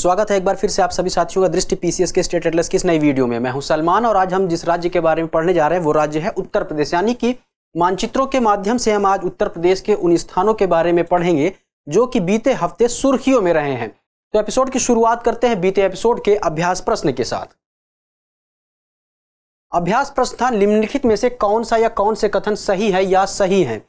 स्वागत है एक बार फिर से आप सभी साथियों का दृष्टि पीसीएस के स्टेट एटलस की इस नई वीडियो में मैं हूं सलमान और आज हम जिस राज्य के बारे में पढ़ने जा रहे हैं वो राज्य है उत्तर प्रदेश यानी कि मानचित्रों के माध्यम से हम आज उत्तर प्रदेश के उन स्थानों के बारे में पढ़ेंगे जो कि बीते हफ्ते सुर्खियों में रहे हैं तो एपिसोड की शुरुआत करते हैं बीते एपिसोड के अभ्यास प्रश्न के साथ अभ्यास प्रश्न था निम्नलिखित में से कौन सा या कौन से कथन सही है या सही है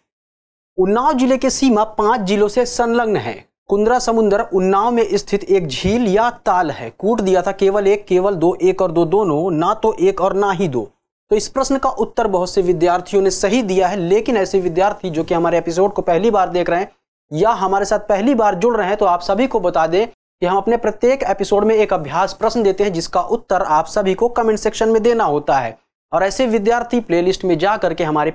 उन्नाव जिले के सीमा पांच जिलों से संलग्न है कुंद्रा समुद्र उन्नाव में स्थित एक झील या ताल है कूट दिया था केवल एक केवल दो एक और दो दोनों ना तो एक और ना ही दो तो इस प्रश्न का उत्तर बहुत से विद्यार्थियों ने सही दिया है लेकिन ऐसे विद्यार्थी जो कि हमारे एपिसोड को पहली बार देख रहे हैं या हमारे साथ पहली बार जुड़ रहे हैं तो आप सभी को बता दें कि हम अपने प्रत्येक एपिसोड में एक अभ्यास प्रश्न देते हैं जिसका उत्तर आप सभी को कमेंट सेक्शन में देना होता है और ऐसे विद्यार्थी प्लेलिस्ट में जा करके हमारे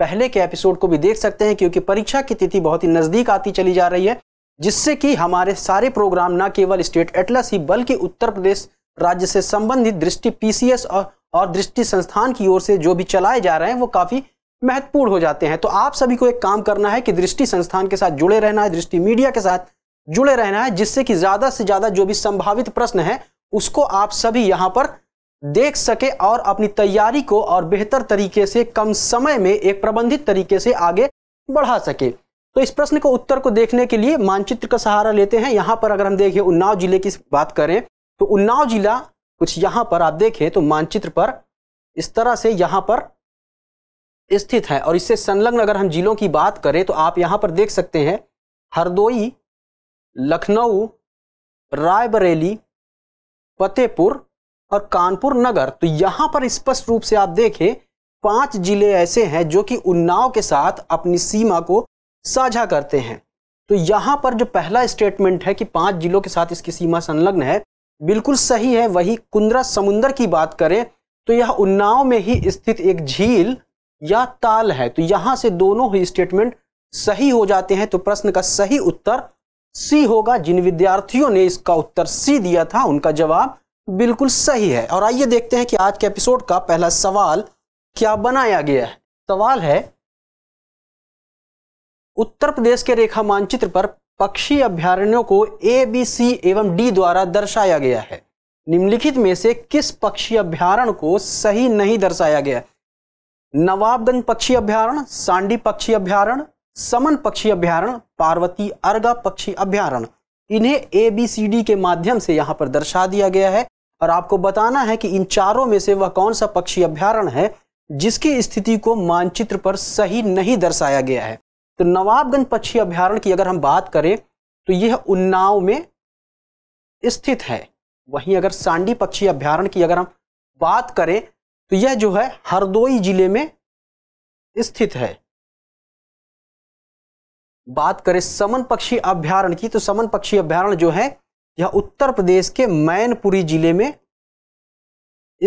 पहले के एपिसोड को भी देख सकते हैं क्योंकि परीक्षा की तिथि बहुत ही नज़दीक आती चली जा रही है जिससे कि हमारे सारे प्रोग्राम न केवल स्टेट एटलस ही बल्कि उत्तर प्रदेश राज्य से संबंधित दृष्टि पीसीएस और और दृष्टि संस्थान की ओर से जो भी चलाए जा रहे हैं वो काफ़ी महत्वपूर्ण हो जाते हैं तो आप सभी को एक काम करना है कि दृष्टि संस्थान के साथ जुड़े रहना है दृष्टि मीडिया के साथ जुड़े रहना है जिससे कि ज़्यादा से ज़्यादा जो भी संभावित प्रश्न है उसको आप सभी यहाँ पर देख सके और अपनी तैयारी को और बेहतर तरीके से कम समय में एक प्रबंधित तरीके से आगे बढ़ा सके तो इस प्रश्न को उत्तर को देखने के लिए मानचित्र का सहारा लेते हैं यहाँ पर अगर हम देखें उन्नाव जिले की बात करें तो उन्नाव जिला कुछ यहाँ पर आप देखें तो मानचित्र पर इस तरह से यहाँ पर स्थित है और इससे संलग्न अगर हम जिलों की बात करें तो आप यहाँ पर देख सकते हैं हरदोई लखनऊ रायबरेली फतेहपुर और कानपुर नगर तो यहाँ पर स्पष्ट रूप से आप देखें पांच जिले ऐसे हैं जो कि उन्नाव के साथ अपनी सीमा को साझा करते हैं तो यहाँ पर जो पहला स्टेटमेंट है कि पांच जिलों के साथ इसकी सीमा संलग्न है बिल्कुल सही है वही कुंद्रा समुंदर की बात करें तो यह उन्नाव में ही स्थित एक झील या ताल है तो यहाँ से दोनों ही स्टेटमेंट सही हो जाते हैं तो प्रश्न का सही उत्तर सी होगा जिन विद्यार्थियों ने इसका उत्तर सी दिया था उनका जवाब बिल्कुल सही है और आइए देखते हैं कि आज के एपिसोड का पहला सवाल क्या बनाया गया है सवाल है उत्तर प्रदेश के रेखा मानचित्र पर पक्षी अभ्यारण्यों को ए बी सी एवं डी द्वारा दर्शाया गया है निम्नलिखित में से किस पक्षी अभ्यारण को सही नहीं दर्शाया गया नवाबगंज पक्षी अभ्यारण सांडी पक्षी अभ्यारण समन पक्षी अभ्यारण पार्वती अर्गा पक्षी अभ्यारण इन्हें ए बी सी डी के माध्यम से यहाँ पर दर्शा दिया गया है और आपको बताना है कि इन चारों में से वह कौन सा पक्षी अभ्यारण है जिसकी स्थिति को मानचित्र पर सही नहीं दर्शाया गया है तो नवाबगंज पक्षी अभ्यारण्य की अगर हम बात करें तो यह उन्नाव में स्थित है वहीं अगर सांडी पक्षी अभ्यारण्य की अगर हम बात करें तो यह जो है हरदोई जिले में स्थित है बात करें समन पक्षी अभ्यारण्य की तो समन पक्षी अभ्यारण्य जो है यह उत्तर प्रदेश के मैनपुरी जिले में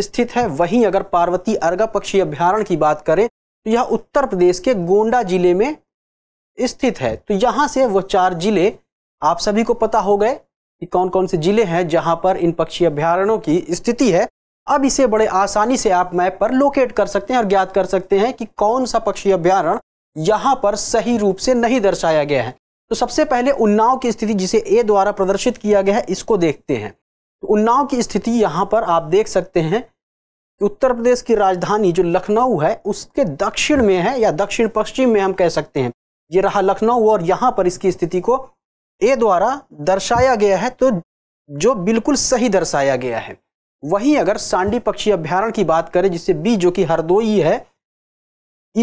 स्थित है वहीं अगर पार्वती अर्घा पक्षी अभ्यारण्य की बात करें तो यह उत्तर प्रदेश के गोंडा जिले में स्थित है तो यहाँ से वह चार जिले आप सभी को पता हो गए कि कौन कौन से जिले हैं जहाँ पर इन पक्षी अभ्यारणों की स्थिति है अब इसे बड़े आसानी से आप मैप पर लोकेट कर सकते हैं और ज्ञात कर सकते हैं कि कौन सा पक्षी अभ्यारण यहाँ पर सही रूप से नहीं दर्शाया गया है तो सबसे पहले उन्नाव की स्थिति जिसे ए द्वारा प्रदर्शित किया गया है इसको देखते हैं तो उन्नाव की स्थिति यहाँ पर आप देख सकते हैं कि उत्तर प्रदेश की राजधानी जो लखनऊ है उसके दक्षिण में है या दक्षिण पश्चिम में हम कह सकते हैं ये रहा लखनऊ और यहाँ पर इसकी स्थिति को ए द्वारा दर्शाया गया है तो जो बिल्कुल सही दर्शाया गया है वहीं अगर सांडी पक्षी अभ्यारण की बात करें जिससे बी जो कि हरदोई है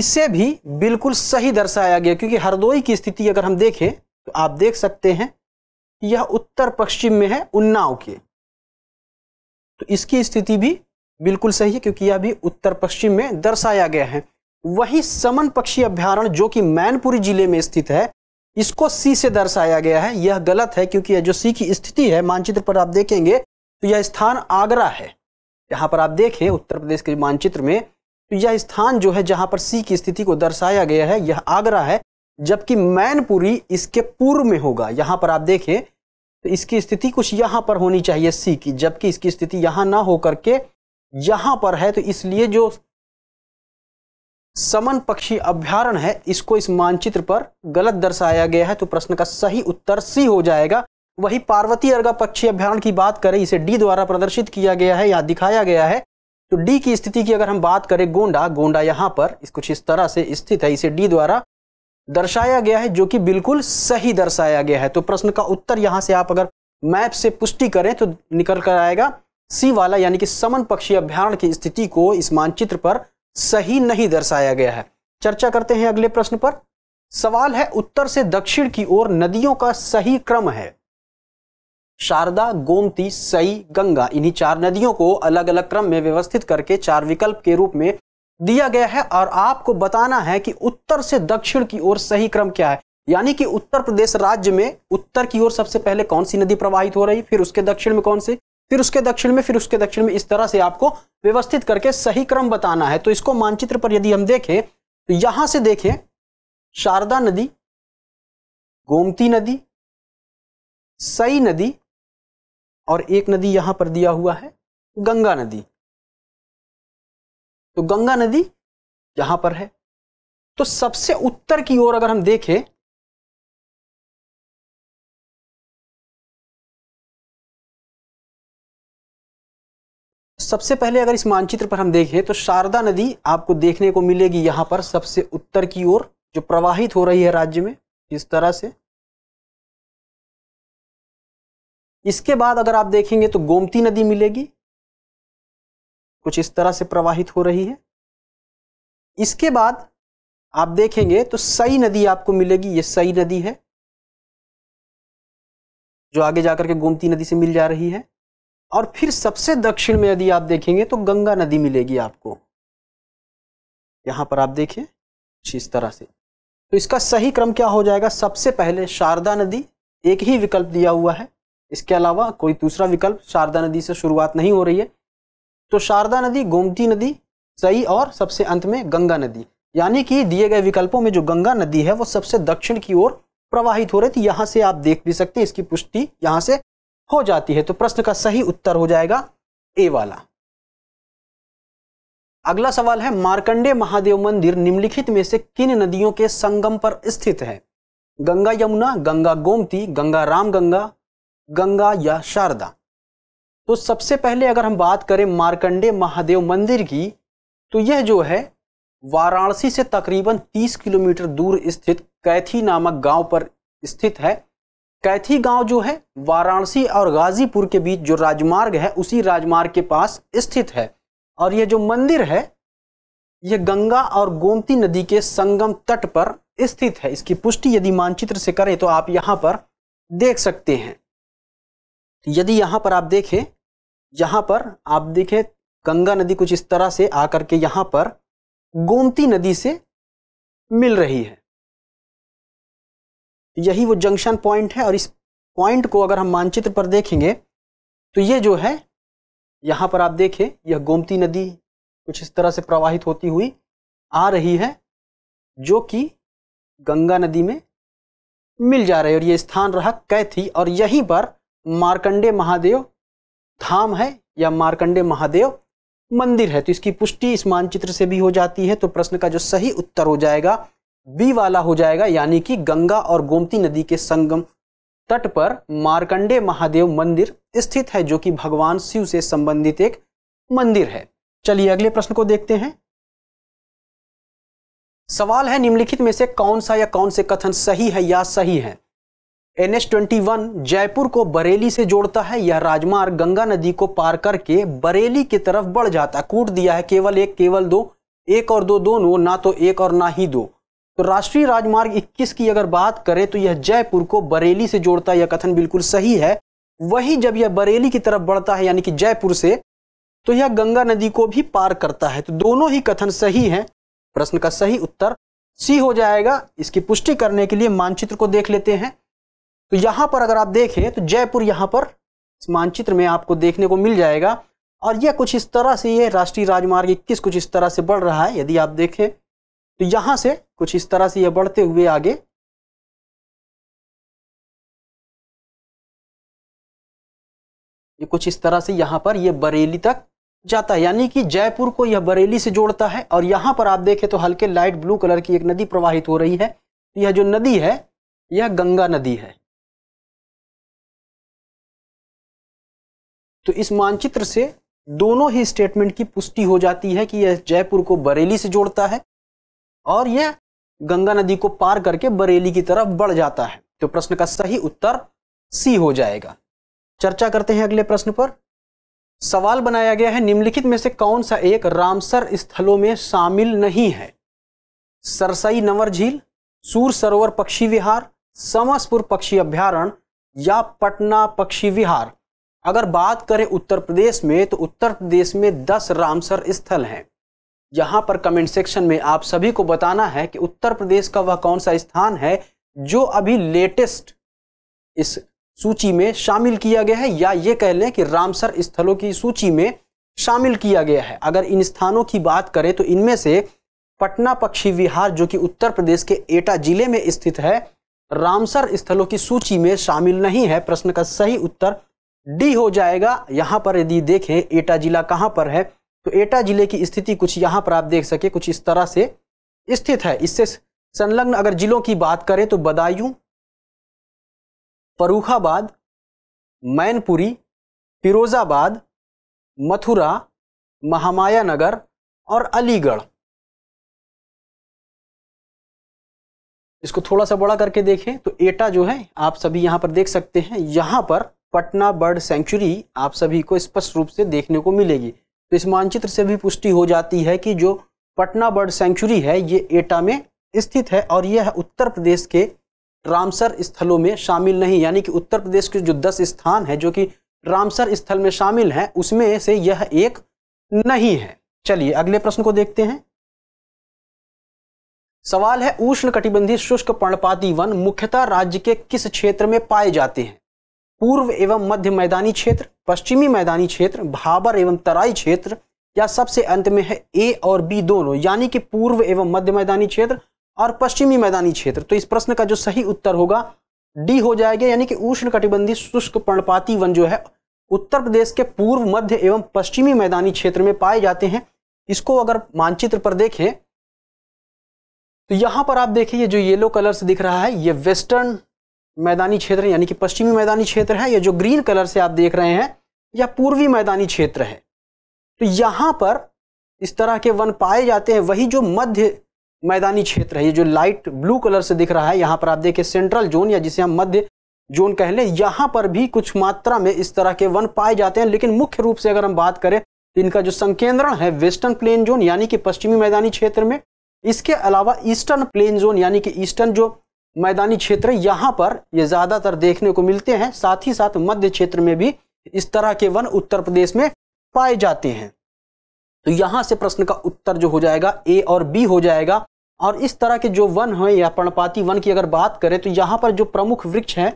इसे भी बिल्कुल सही दर्शाया गया क्योंकि हरदोई की स्थिति अगर हम देखें तो आप देख सकते हैं कि यह उत्तर पश्चिम में है उन्नाव के तो इसकी स्थिति भी बिल्कुल सही है क्योंकि यह भी उत्तर पश्चिम में दर्शाया गया है वही समन पक्षी अभ्यारण जो कि मैनपुरी जिले में स्थित है इसको सी से दर्शाया गया है यह गलत है क्योंकि यह जो सी की स्थिति है मानचित्र पर आप देखेंगे तो यह स्थान आगरा है यहाँ पर आप देखें उत्तर प्रदेश के मानचित्र में तो यह स्थान जो है जहाँ पर सी की स्थिति को दर्शाया गया है यह आगरा है जबकि मैनपुरी इसके पूर्व में होगा यहाँ पर आप देखें तो इसकी स्थिति कुछ यहाँ पर होनी चाहिए सी की जबकि इसकी स्थिति यहाँ ना होकर के यहाँ पर है तो इसलिए जो समन पक्षी अभ्यारण है इसको इस मानचित्र पर गलत दर्शाया गया है तो प्रश्न का सही उत्तर सी हो जाएगा वही पार्वती अर्गा पक्षी अभ्यारण की बात करें इसे डी द्वारा प्रदर्शित किया गया है यहाँ दिखाया गया है तो डी की स्थिति की अगर हम बात करें गोंडा गोंडा यहाँ पर इस कुछ इस तरह से स्थित है इसे डी द्वारा दर्शाया गया है जो कि बिल्कुल सही दर्शाया गया है तो प्रश्न का उत्तर यहाँ से आप अगर मैप से पुष्टि करें तो निकल कर आएगा सी वाला यानी कि समन पक्षी अभ्यारण की स्थिति को इस मानचित्र पर सही नहीं दर्शाया गया है चर्चा करते हैं अगले प्रश्न पर सवाल है उत्तर से दक्षिण की ओर नदियों का सही क्रम है शारदा गोमती सई गंगा इन्हीं चार नदियों को अलग अलग क्रम में व्यवस्थित करके चार विकल्प के रूप में दिया गया है और आपको बताना है कि उत्तर से दक्षिण की ओर सही क्रम क्या है यानी कि उत्तर प्रदेश राज्य में उत्तर की ओर सबसे पहले कौन सी नदी प्रवाहित हो रही फिर उसके दक्षिण में कौन सी फिर उसके दक्षिण में फिर उसके दक्षिण में इस तरह से आपको व्यवस्थित करके सही क्रम बताना है तो इसको मानचित्र पर यदि हम देखें तो यहां से देखें शारदा नदी गोमती नदी सई नदी और एक नदी यहां पर दिया हुआ है गंगा नदी तो गंगा नदी यहां पर है तो सबसे उत्तर की ओर अगर हम देखें सबसे पहले अगर इस मानचित्र पर हम देखें तो शारदा नदी आपको देखने को मिलेगी यहाँ पर सबसे उत्तर की ओर जो प्रवाहित हो रही है राज्य में इस तरह से इसके बाद अगर आप देखेंगे तो गोमती नदी मिलेगी कुछ इस तरह से प्रवाहित हो रही है इसके बाद आप देखेंगे तो सई नदी आपको मिलेगी ये सई नदी है जो आगे जाकर के गोमती नदी से मिल जा रही है और फिर सबसे दक्षिण में यदि आप देखेंगे तो गंगा नदी मिलेगी आपको यहां पर आप देखिए इस तरह से तो इसका सही क्रम क्या हो जाएगा सबसे पहले शारदा नदी एक ही विकल्प दिया हुआ है इसके अलावा कोई दूसरा विकल्प शारदा नदी से शुरुआत नहीं हो रही है तो शारदा नदी गोमती नदी सही और सबसे अंत में गंगा नदी यानी कि दिए गए विकल्पों में जो गंगा नदी है वो सबसे दक्षिण की ओर प्रवाहित हो रही थी यहाँ से आप देख भी सकते हैं इसकी पुष्टि यहाँ से हो जाती है तो प्रश्न का सही उत्तर हो जाएगा ए वाला अगला सवाल है मार्कंडे महादेव मंदिर निम्नलिखित में से किन नदियों के संगम पर स्थित है गंगा यमुना गंगा गोमती गंगा राम गंगा गंगा या शारदा तो सबसे पहले अगर हम बात करें मार्कंडे महादेव मंदिर की तो यह जो है वाराणसी से तकरीबन 30 किलोमीटर दूर स्थित कैथी नामक गांव पर स्थित है कैथी गांव जो है वाराणसी और गाजीपुर के बीच जो राजमार्ग है उसी राजमार्ग के पास स्थित है और ये जो मंदिर है यह गंगा और गोमती नदी के संगम तट पर स्थित है इसकी पुष्टि यदि मानचित्र से करें तो आप यहाँ पर देख सकते हैं यदि यहाँ पर आप देखें यहाँ पर आप देखें गंगा नदी कुछ इस तरह से आकर के यहाँ पर गोमती नदी से मिल रही है यही वो जंक्शन पॉइंट है और इस पॉइंट को अगर हम मानचित्र पर देखेंगे तो ये जो है यहाँ पर आप देखें यह गोमती नदी कुछ इस तरह से प्रवाहित होती हुई आ रही है जो कि गंगा नदी में मिल जा रही है और ये स्थान रहा कैथी और यहीं पर मार्कंडे महादेव धाम है या मार्कंडे महादेव मंदिर है तो इसकी पुष्टि इस मानचित्र से भी हो जाती है तो प्रश्न का जो सही उत्तर हो जाएगा बी वाला हो जाएगा यानी कि गंगा और गोमती नदी के संगम तट पर मारकंडे महादेव मंदिर स्थित है जो कि भगवान शिव से संबंधित एक मंदिर है चलिए अगले प्रश्न को देखते हैं सवाल है निम्नलिखित में से कौन सा या कौन से कथन सही है या सही है एन ट्वेंटी वन जयपुर को बरेली से जोड़ता है यह राजमार्ग गंगा नदी को पार करके बरेली की तरफ बढ़ जाता है कूट दिया है केवल एक केवल दो एक और दो दोनों ना तो एक और ना ही दो तो राष्ट्रीय राजमार्ग 21 की अगर बात करें तो यह जयपुर को बरेली से जोड़ता है यह कथन बिल्कुल सही है वही जब यह बरेली की तरफ बढ़ता है यानी कि जयपुर से तो यह गंगा नदी को भी पार करता है तो दोनों ही कथन सही हैं प्रश्न का सही उत्तर सी हो जाएगा इसकी पुष्टि करने के लिए मानचित्र को देख लेते हैं तो यहाँ पर अगर आप देखें तो जयपुर यहाँ पर इस मानचित्र में आपको देखने को मिल जाएगा और यह कुछ इस तरह से ये राष्ट्रीय राजमार्ग इक्कीस कुछ इस तरह से बढ़ रहा है यदि आप देखें तो यहां से कुछ इस तरह से यह बढ़ते हुए आगे ये कुछ इस तरह से यहां पर यह बरेली तक जाता है यानी कि जयपुर को यह बरेली से जोड़ता है और यहां पर आप देखें तो हल्के लाइट ब्लू कलर की एक नदी प्रवाहित हो रही है तो यह जो नदी है यह गंगा नदी है तो इस मानचित्र से दोनों ही स्टेटमेंट की पुष्टि हो जाती है कि यह जयपुर को बरेली से जोड़ता है और यह गंगा नदी को पार करके बरेली की तरफ बढ़ जाता है तो प्रश्न का सही उत्तर सी हो जाएगा चर्चा करते हैं अगले प्रश्न पर सवाल बनाया गया है निम्नलिखित में से कौन सा एक रामसर स्थलों में शामिल नहीं है सरसई नवर झील सूर सरोवर पक्षी विहार समसपुर पक्षी अभ्यारण या पटना पक्षी विहार अगर बात करें उत्तर प्रदेश में तो उत्तर प्रदेश में दस रामसर स्थल हैं यहाँ पर कमेंट सेक्शन में आप सभी को बताना है कि उत्तर प्रदेश का वह कौन सा स्थान है जो अभी लेटेस्ट इस सूची में शामिल किया गया है या ये कह लें कि रामसर स्थलों की सूची में शामिल किया गया है अगर इन स्थानों की बात करें तो इनमें से पटना पक्षी विहार जो कि उत्तर प्रदेश के एटा जिले में स्थित है रामसर स्थलों की सूची में शामिल नहीं है प्रश्न का सही उत्तर डी हो जाएगा यहाँ पर यदि देखें एटा जिला कहाँ पर है तो एटा जिले की स्थिति कुछ यहाँ पर आप देख सके कुछ इस तरह से स्थित है इससे संलग्न अगर जिलों की बात करें तो बदायूं फरूखाबाद मैनपुरी फिरोजाबाद मथुरा महामाया नगर और अलीगढ़ इसको थोड़ा सा बड़ा करके देखें तो एटा जो है आप सभी यहां पर देख सकते हैं यहां पर पटना बर्ड सेंचुरी आप सभी को स्पष्ट रूप से देखने को मिलेगी तो इस मानचित्र से भी पुष्टि हो जाती है कि जो पटना बर्ड सेंचुरी है ये एटा में स्थित है और यह उत्तर प्रदेश के रामसर स्थलों में शामिल नहीं यानी कि उत्तर प्रदेश के जो दस स्थान है जो कि रामसर स्थल में शामिल हैं उसमें से यह एक नहीं है चलिए अगले प्रश्न को देखते हैं सवाल है उष्ण कटिबंधी शुष्क पर्णपाती वन मुख्यतः राज्य के किस क्षेत्र में पाए जाते हैं पूर्व एवं मध्य मैदानी क्षेत्र पश्चिमी मैदानी क्षेत्र भाबर एवं तराई क्षेत्र या सबसे अंत में है ए और बी दोनों यानी कि पूर्व एवं मध्य मैदानी क्षेत्र और पश्चिमी मैदानी क्षेत्र तो इस प्रश्न का जो सही उत्तर होगा डी हो जाएगा यानी कि उष्ण कटिबंधी शुष्क पर्णपाती वन जो है उत्तर प्रदेश के पूर्व मध्य एवं पश्चिमी मैदानी क्षेत्र में पाए जाते हैं इसको अगर मानचित्र पर देखें तो यहां पर आप देखिए जो येलो कलर से दिख रहा है ये वेस्टर्न मैदानी क्षेत्र यानी कि पश्चिमी मैदानी क्षेत्र है या जो ग्रीन कलर से आप देख रहे हैं या पूर्वी मैदानी क्षेत्र है तो यहाँ पर इस तरह के वन पाए जाते हैं वही जो मध्य मैदानी क्षेत्र है ये जो लाइट ब्लू कलर से दिख रहा है यहाँ पर आप देखें सेंट्रल जोन या जिसे हम मध्य जोन कह लें यहाँ पर भी कुछ मात्रा में इस तरह के वन पाए जाते हैं लेकिन मुख्य रूप से अगर हम बात करें तो इनका जो संकेंद्रण है वेस्टर्न प्लेन जोन यानी कि पश्चिमी मैदानी क्षेत्र में इसके अलावा ईस्टर्न प्लेन जोन यानी कि ईस्टर्न जो मैदानी क्षेत्र यहाँ पर ये ज़्यादातर देखने को मिलते हैं साथ ही साथ मध्य क्षेत्र में भी इस तरह के वन उत्तर प्रदेश में पाए जाते हैं तो यहाँ से प्रश्न का उत्तर जो हो जाएगा ए और बी हो जाएगा और इस तरह के जो वन हैं या पर्णपाती वन की अगर बात करें तो यहाँ पर जो प्रमुख वृक्ष हैं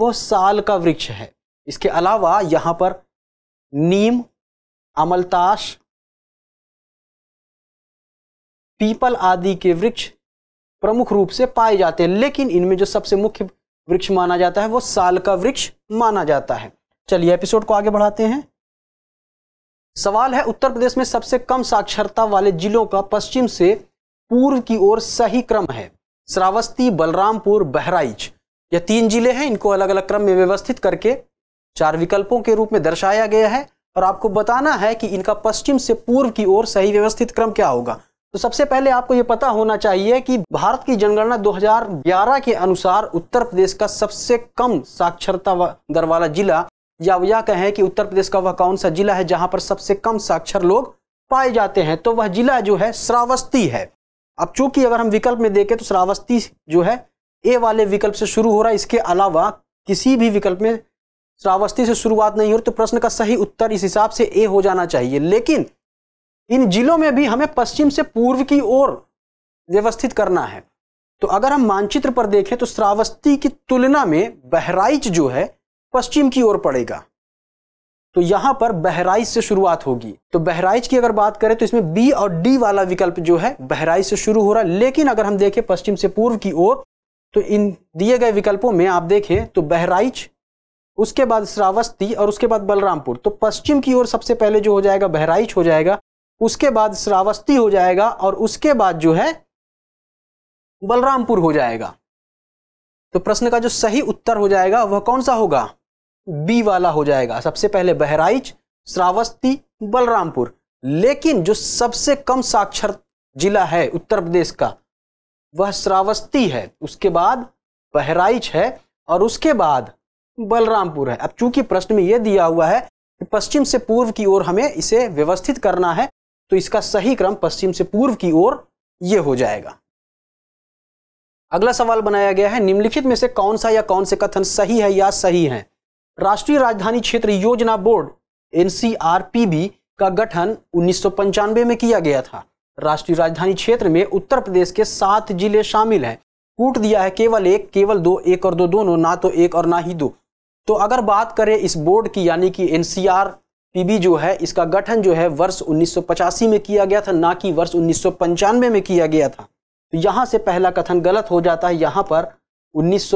वो साल का वृक्ष है इसके अलावा यहाँ पर नीम अमलताश पीपल आदि के वृक्ष प्रमुख रूप से पाए जाते हैं लेकिन इनमें जो सबसे मुख्य वृक्ष माना जाता है वो साल का वृक्ष माना जाता है चलिए एपिसोड को आगे बढ़ाते हैं सवाल है उत्तर प्रदेश में सबसे कम साक्षरता वाले जिलों का पश्चिम से पूर्व की ओर सही क्रम है श्रावस्ती बलरामपुर बहराइच यह तीन जिले हैं इनको अलग अलग क्रम में व्यवस्थित करके चार विकल्पों के रूप में दर्शाया गया है और आपको बताना है कि इनका पश्चिम से पूर्व की ओर सही व्यवस्थित क्रम क्या होगा तो सबसे पहले आपको ये पता होना चाहिए कि भारत की जनगणना 2011 के अनुसार उत्तर प्रदेश का सबसे कम साक्षरता दर वाला जिला या यह कहें कि उत्तर प्रदेश का वह कौन सा जिला है जहां पर सबसे कम साक्षर लोग पाए जाते हैं तो वह जिला जो है श्रावस्ती है अब चूंकि अगर हम विकल्प में देखें तो श्रावस्ती जो है ए वाले विकल्प से शुरू हो रहा है इसके अलावा किसी भी विकल्प में श्रावस्ती से शुरुआत नहीं हो रही तो प्रश्न का सही उत्तर इस हिसाब से ए हो जाना चाहिए लेकिन इन जिलों में भी हमें पश्चिम से पूर्व की ओर व्यवस्थित करना है तो अगर हम मानचित्र पर देखें तो श्रावस्ती की तुलना में बहराइच जो है पश्चिम की ओर पड़ेगा तो यहां पर बहराइच से शुरुआत होगी तो बहराइच की अगर बात करें तो इसमें बी और डी वाला विकल्प जो है बहराइच से शुरू हो रहा है लेकिन अगर हम देखें पश्चिम से पूर्व की ओर तो इन दिए गए विकल्पों में आप देखें तो बहराइच उसके बाद श्रावस्ती और उसके बाद बलरामपुर तो पश्चिम की ओर सबसे पहले जो हो जाएगा बहराइच हो जाएगा उसके बाद श्रावस्ती हो जाएगा और उसके बाद जो है बलरामपुर हो जाएगा तो प्रश्न का जो सही उत्तर हो जाएगा वह कौन सा होगा बी वाला हो जाएगा सबसे पहले बहराइच श्रावस्ती बलरामपुर लेकिन जो सबसे कम साक्षर जिला है उत्तर प्रदेश का वह श्रावस्ती है उसके बाद बहराइच है और उसके बाद बलरामपुर है अब चूंकि प्रश्न में यह दिया हुआ है कि पश्चिम से पूर्व की ओर हमें इसे व्यवस्थित करना है तो इसका सही क्रम पश्चिम से पूर्व की ओर यह हो जाएगा अगला सवाल बनाया गया है निम्नलिखित में से कौन सा या कौन से कथन सही है या सही है राष्ट्रीय राजधानी क्षेत्र योजना बोर्ड एन का गठन उन्नीस में किया गया था राष्ट्रीय राजधानी क्षेत्र में उत्तर प्रदेश के सात जिले शामिल हैं कूट दिया है केवल एक केवल दो एक और दो दोनों ना तो एक और ना ही दो तो अगर बात करें इस बोर्ड की यानी कि एनसीआर पीबी जो है इसका गठन जो है वर्ष उन्नीस में किया गया था ना कि वर्ष उन्नीस में किया गया था तो यहाँ से पहला कथन गलत हो जाता है यहाँ पर उन्नीस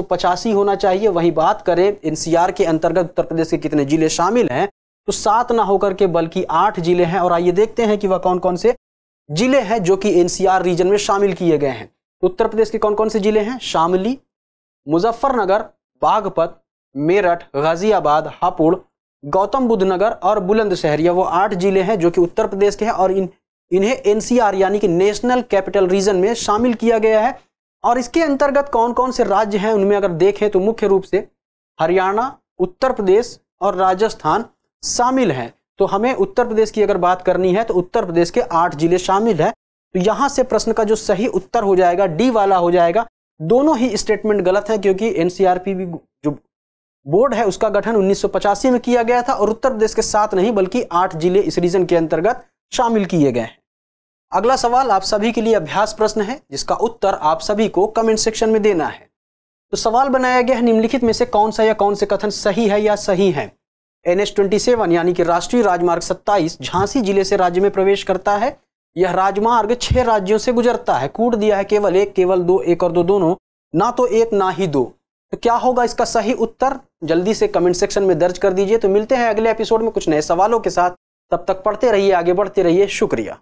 होना चाहिए वही बात करें एनसीआर के अंतर्गत उत्तर प्रदेश के कितने जिले शामिल हैं तो सात ना होकर के बल्कि आठ जिले हैं और आइए देखते हैं कि वह कौन कौन से जिले हैं जो कि एनसीआर रीजन में शामिल किए गए हैं तो उत्तर प्रदेश के कौन कौन से जिले हैं शामली मुजफ्फरनगर बागपत मेरठ गाजियाबाद हापुड़ गौतम बुद्ध नगर और बुलंदशहर यह वो आठ जिले हैं जो कि उत्तर प्रदेश के हैं और इन इन्हें एनसीआर यानी कि नेशनल कैपिटल रीजन में शामिल किया गया है और इसके अंतर्गत कौन कौन से राज्य हैं उनमें अगर देखें तो मुख्य रूप से हरियाणा उत्तर प्रदेश और राजस्थान शामिल हैं तो हमें उत्तर प्रदेश की अगर बात करनी है तो उत्तर प्रदेश के आठ जिले शामिल हैं तो यहाँ से प्रश्न का जो सही उत्तर हो जाएगा डी वाला हो जाएगा दोनों ही स्टेटमेंट गलत हैं क्योंकि एनसीआरपी भी जो बोर्ड है उसका गठन उन्नीस में किया गया था और उत्तर प्रदेश के साथ नहीं बल्कि आठ जिले इस रीजन के अंतर्गत शामिल किए गए हैं अगला सवाल आप सभी के लिए अभ्यास प्रश्न है जिसका उत्तर आप सभी को कमेंट सेक्शन में देना है तो सवाल बनाया गया है निम्नलिखित में से कौन सा या कौन से कथन सही है या सही है एन एच ट्वेंटी सेवन यानी कि राष्ट्रीय राजमार्ग सत्ताईस झांसी जिले से राज्य में प्रवेश करता है यह राजमार्ग छह राज्यों से गुजरता है कूट दिया है केवल एक केवल दो एक और दो दोनों ना तो एक ना ही दो तो क्या होगा इसका सही उत्तर जल्दी से कमेंट सेक्शन में दर्ज कर दीजिए तो मिलते हैं अगले एपिसोड में कुछ नए सवालों के साथ तब तक पढ़ते रहिए आगे बढ़ते रहिए शुक्रिया